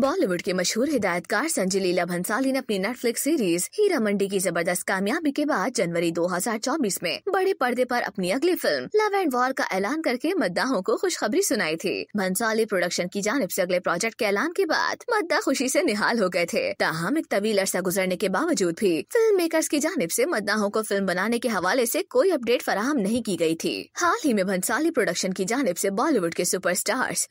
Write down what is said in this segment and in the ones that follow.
बॉलीवुड के मशहूर हिदायतकार संजय लीला भंसाली ने अपनी नेटफ्लिक्स सीरीज हीरा मंडी की जबरदस्त कामयाबी के बाद जनवरी 2024 में बड़े पर्दे पर अपनी अगली फिल्म लव एंड वॉर का ऐलान करके मद्दाहों को खुशखबरी सुनाई थी भंसाली प्रोडक्शन की जानब ऐसी अगले प्रोजेक्ट के ऐलान के बाद मद्दा खुशी ऐसी निहाल हो गए थे ताहम एक तवील अरसा गुजरने के बावजूद भी फिल्म मेकर की जानब ऐसी मद्दाहों को फिल्म बनाने के हवाले ऐसी कोई अपडेट फराहम नहीं की गयी थी हाल ही में भंसाली प्रोडक्शन की जानब ऐसी बॉलीवुड के सुपर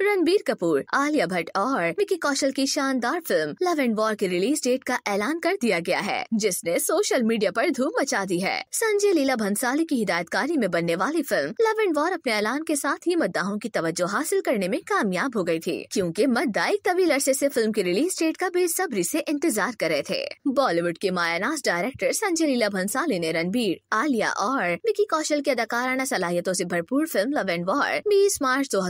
रणबीर कपूर आलिया भट्ट और मिकी कौशल रावल की शानदार फिल्म लव एंड वॉर के रिलीज डेट का ऐलान कर दिया गया है जिसने सोशल मीडिया पर धूम मचा दी है संजय लीला भंसाली की हिदायतकारी में बनने वाली फिल्म लव एंड वॉर अपने ऐलान के साथ ही मद्दाहों की तवज्जो हासिल करने में कामयाब हो गयी थी क्यूँकी मतदा एक तवील अरसे ऐसी फिल्म की रिलीज डेट का बेसब्री ऐसी इंतजार कर रहे थे बॉलीवुड के मायानास डायरेक्टर संजय लीला भंसाली ने रणबीर आलिया और विकी कौशल की अदाकाराना सलाहियतों ऐसी भरपूर फिल्म लव एंड वॉर बीस मार्च दो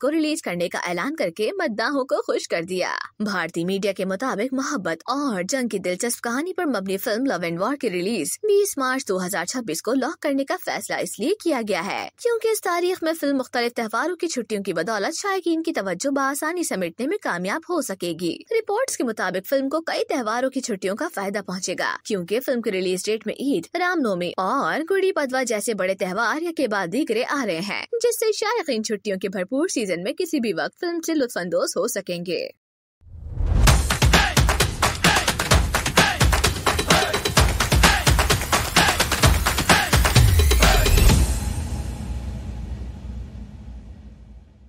को रिलीज करने का ऐलान करके मद्दाहों को खुश कर दिया किया भारतीय मीडिया के मुताबिक मोहब्बत और जंग की दिलचस्प कहानी पर मबनी फिल्म लव एंड वॉर की रिलीज 20 मार्च 2026 को लॉक करने का फैसला इसलिए किया गया है क्योंकि इस तारीख में फिल्म मुख्तलिफ त्योहारों की छुट्टियों की बदौलत शायक की तवज्जो बसानी समेटने में कामयाब हो सकेगी रिपोर्ट के मुताबिक फिल्म को कई त्योहारों की छुट्टियों का फायदा पहुँचेगा क्यूँकी फिल्म की रिलीज डेट में ईद रामनवमी और गुड़ी पदवा जैसे बड़े त्यौहार या के बाद दीगरे आ रहे हैं जिससे शायक छुट्टियों के भरपूर सीजन में किसी भी वक्त फिल्म ऐसी लुत्फ हो सकेंगे